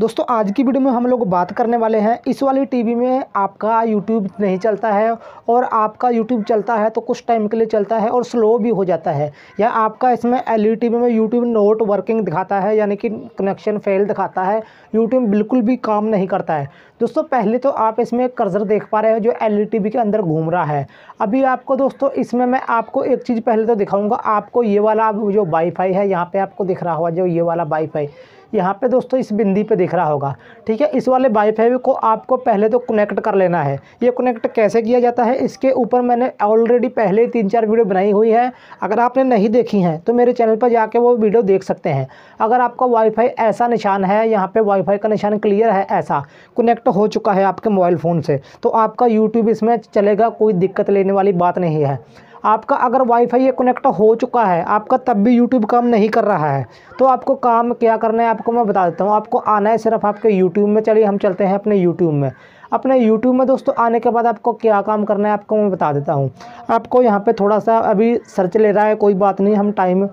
दोस्तों आज की वीडियो में हम लोग बात करने वाले हैं इस वाली टीवी में आपका यूट्यूब नहीं चलता है और आपका यूट्यूब चलता है तो कुछ टाइम के लिए चलता है और स्लो भी हो जाता है या आपका इसमें टी टीवी e में यूट्यूब नोट वर्किंग दिखाता है यानी कि कनेक्शन फेल दिखाता है यूट्यूब बिल्कुल भी काम नहीं करता है दोस्तों पहले तो आप इसमें कर्जर देख पा रहे हो जो एल e के अंदर घूम रहा है अभी आपको दोस्तों इसमें मैं आपको एक चीज़ पहले तो दिखाऊँगा आपको ये वाला जो फाई है यहाँ पर आपको दिख रहा हुआ जो ये वाला फाई यहाँ पे दोस्तों इस बिंदी पे दिख रहा होगा ठीक है इस वाले वाईफाई को आपको पहले तो कनेक्ट कर लेना है ये कनेक्ट कैसे किया जाता है इसके ऊपर मैंने ऑलरेडी पहले ही तीन चार वीडियो बनाई हुई है अगर आपने नहीं देखी हैं तो मेरे चैनल पर जाके वो वीडियो देख सकते हैं अगर आपका वाईफाई ऐसा निशान है यहाँ पर वाईफाई का निशान क्लियर है ऐसा कनेक्ट हो चुका है आपके मोबाइल फ़ोन से तो आपका यूट्यूब इसमें चलेगा कोई दिक्कत लेने वाली बात नहीं है आपका अगर वाईफाई कनेक्ट हो चुका है आपका तब भी यूट्यूब काम नहीं कर रहा है तो आपको काम क्या करना है आपको मैं बता देता हूँ आपको आना है सिर्फ आपके यूट्यूब में चलिए हम चलते हैं अपने यूट्यूब में अपने यूट्यूब में दोस्तों आने के बाद आपको क्या काम करना है आपको मैं बता देता हूँ आपको यहाँ पर थोड़ा सा अभी सर्च ले रहा है कोई बात नहीं हम टाइम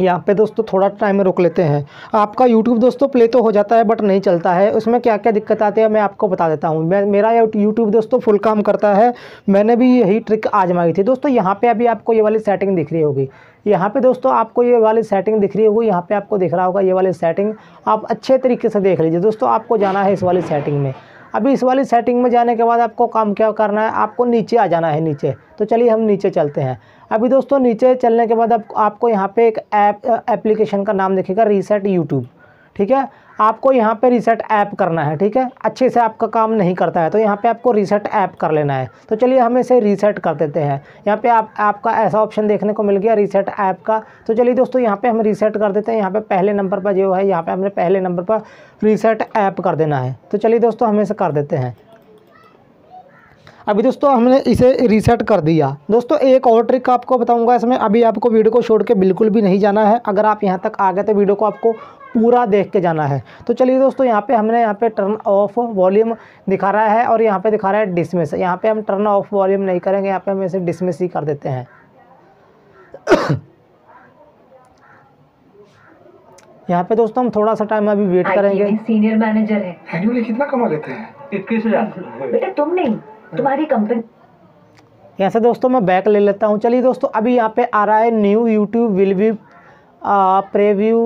यहाँ पे दोस्तों थोड़ा टाइम में रोक लेते हैं आपका यूट्यूब दोस्तों प्ले तो हो जाता है बट नहीं चलता है उसमें क्या क्या दिक्कत आती है मैं आपको बता देता हूँ मैं मेरा यूट्यूब दोस्तों फुल काम करता है मैंने भी यही ट्रिक आजमाई थी दोस्तों यहाँ पे अभी आपको ये वाली सेटिंग दिख रही होगी यहाँ पे दोस्तों आपको ये वाली सेटिंग दिख रही होगी यहाँ पे आपको दिख रहा होगा ये वाली सेटिंग आप अच्छे तरीके से देख लीजिए दोस्तों आपको जाना है इस वाली सेटिंग में अभी इस वाली सेटिंग में जाने के बाद आपको काम क्या करना है आपको नीचे आ जाना है नीचे तो चलिए हम नीचे चलते हैं अभी दोस्तों नीचे चलने के बाद आप, आपको यहाँ पे एक ऐप एप्लीकेशन का नाम देखेगा रीसेट यूट्यूब ठीक है आपको यहाँ पे रीसेट ऐप करना है ठीक है अच्छे से आपका काम नहीं करता है तो यहाँ पे आपको रीसेट ऐप कर लेना है तो चलिए हम इसे रीसेट कर देते हैं यहाँ पे आप आपका ऐसा ऑप्शन देखने को मिल गया रीसेट ऐप का तो चलिए दोस्तों यहाँ पे हम रीसेट कर देते हैं यहाँ पे पहले नंबर पर जो है यहाँ पर हमने पहले नंबर पर रीसेट ऐप कर देना है तो चलिए दोस्तों हम इसे कर देते हैं अभी दोस्तों हमने इसे रीसेट कर दिया दोस्तों एक और ट्रिक आपको बताऊंगा इसमें अभी आपको वीडियो को छोड़ के बिल्कुल भी नहीं जाना है अगर आप यहाँ तक आ गए तो वीडियो को आपको पूरा देख के जाना है तो चलिए दोस्तों यहाँ पे हमने यहाँ पे टर्न ऑफ वॉल्यूम दिखा रहा है और यहाँ पे दिखा रहा है डिसमिस यहाँ पे हम टर्न ऑफ वॉल्यूम नहीं करेंगे यहाँ पे हम इसे डिसमिस ही कर देते हैं यहाँ पे दोस्तों हम थोड़ा सा टाइम अभी वेट करेंगे सीनियर मैनेजर है कितना कमा लेते हैं इक्कीस हजार बेटा तुम नहीं तुम्हारी कंपनी यहाँ से दोस्तों मैं बैक ले लेता हूँ चलिए दोस्तों अभी यहाँ पे आ रहा है new YouTube will be preview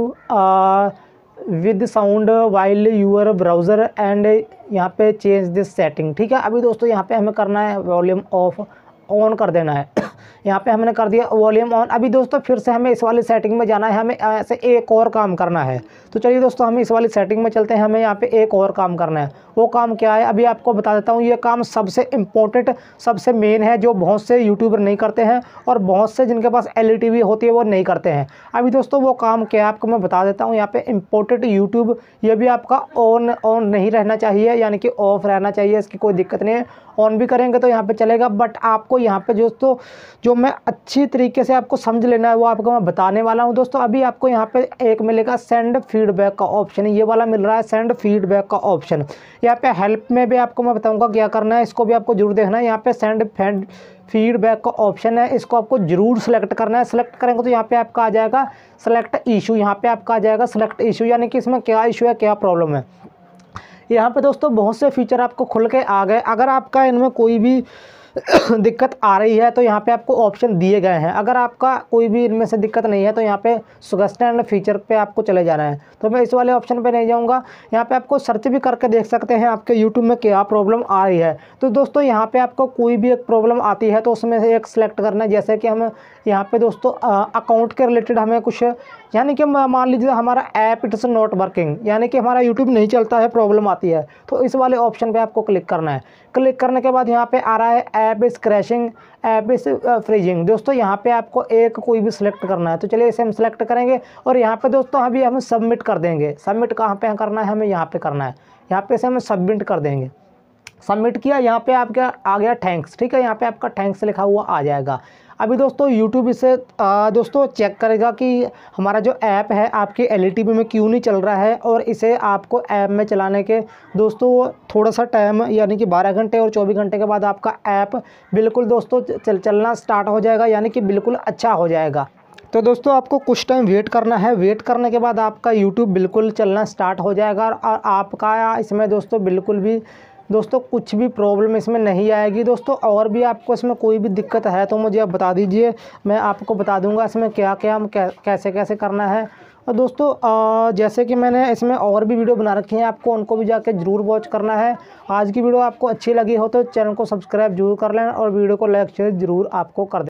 with sound while your browser and यहाँ पे चेंज दिस सेटिंग ठीक है अभी दोस्तों यहाँ पे हमें करना है वॉल्यूम ऑफ ऑन कर देना है यहाँ पे हमने कर दिया वॉल्यूम ऑन अभी दोस्तों फिर से हमें इस वाली सेटिंग में जाना है हमें ऐसे एक और काम करना है तो चलिए दोस्तों हम इस वाली सेटिंग में चलते हैं हमें यहाँ पे एक और काम करना है वो काम क्या है अभी आपको बता देता हूँ ये काम सबसे इम्पोर्टेंट सबसे मेन है जो बहुत से यूट्यूबर नहीं करते हैं और बहुत से जिनके पास एल e होती है वो नहीं करते हैं अभी दोस्तों वो काम क्या है आपको मैं बता देता हूँ यहाँ पर इम्पोर्टेंट यूट्यूब ये भी आपका ऑन ऑन नहीं रहना चाहिए यानी कि ऑफ रहना चाहिए इसकी कोई दिक्कत नहीं है ऑन भी करेंगे तो यहाँ पर चलेगा बट आपको यहाँ पर दोस्तों जो मैं अच्छी तरीके से आपको समझ लेना है वो आपको मैं बताने वाला हूँ दोस्तों अभी आपको यहाँ पे एक मिलेगा सेंड फीडबैक का ऑप्शन ये वाला मिल रहा है सेंड फीडबैक का ऑप्शन यहाँ पे हेल्प में भी आपको मैं बताऊँगा क्या करना है इसको भी आपको जरूर देखना है यहाँ पे सेंड फैंड फीडबैक का ऑप्शन है इसको आपको जरूर सेलेक्ट करना है सेलेक्ट करेंगे तो यहाँ पे आपका आ जाएगा सेलेक्ट इशू यहाँ पे आपका आ जाएगा सेलेक्ट इशू यानी कि इसमें क्या इशू है क्या प्रॉब्लम है यहाँ पे दोस्तों बहुत से फीचर आपको खुल के आ गए अगर आपका इनमें कोई भी दिक्कत आ रही है तो यहाँ पे आपको ऑप्शन दिए गए हैं अगर आपका कोई भी इनमें से दिक्कत नहीं है तो यहाँ पे सुगस्टेंड फीचर पे आपको चले जाना है तो मैं इस वाले ऑप्शन पे नहीं जाऊँगा यहाँ पे आपको सर्च भी करके देख सकते हैं आपके यूट्यूब में क्या प्रॉब्लम आ रही है तो दोस्तों यहाँ पर आपको कोई भी एक प्रॉब्लम आती है तो उसमें से एक सेलेक्ट करना है जैसे कि हम यहाँ पर दोस्तों अकाउंट के रिलेटेड हमें कुछ यानी कि मान लीजिए हमारा ऐप इट्स नॉट वर्किंग यानी कि हमारा यूट्यूब नहीं चलता है प्रॉब्लम आती है तो इस वाले ऑप्शन पे आपको क्लिक करना है क्लिक करने के बाद यहाँ पे आ रहा है app is crashing app is freezing दोस्तों यहाँ पे आपको एक कोई भी सिलेक्ट करना है तो चलिए इसे हम सिलेक्ट करेंगे और यहाँ पर दोस्तों अभी हम सबमिट कर देंगे सबमिट कहाँ पर करना है हमें यहाँ पर करना है यहाँ पर इसे हम सबमिट कर देंगे सबमिट किया यहाँ पे आपका आ गया थैंक्स ठीक है यहाँ पे आपका थैंक्स लिखा हुआ आ जाएगा अभी दोस्तों यूट्यूब इसे दोस्तों चेक करेगा कि हमारा जो ऐप है आपके एल e में क्यों नहीं चल रहा है और इसे आपको ऐप में चलाने के दोस्तों थोड़ा सा टाइम यानी कि बारह घंटे और चौबीस घंटे के बाद आपका ऐप बिल्कुल दोस्तों चल चलना स्टार्ट हो जाएगा यानी कि बिल्कुल अच्छा हो जाएगा तो दोस्तों आपको कुछ टाइम वेट करना है वेट करने के बाद आपका यूट्यूब बिल्कुल चलना स्टार्ट हो जाएगा और आपका इसमें दोस्तों बिल्कुल भी दोस्तों कुछ भी प्रॉब्लम इसमें नहीं आएगी दोस्तों और भी आपको इसमें कोई भी दिक्कत है तो मुझे आप बता दीजिए मैं आपको बता दूंगा इसमें क्या क्या हम कैसे कैसे करना है और दोस्तों जैसे कि मैंने इसमें और भी वीडियो बना रखी हैं आपको उनको भी जाके ज़रूर वॉच करना है आज की वीडियो आपको अच्छी लगी हो तो चैनल को सब्सक्राइब जरूर कर लें और वीडियो को लाइक शेयर ज़रूर आपको कर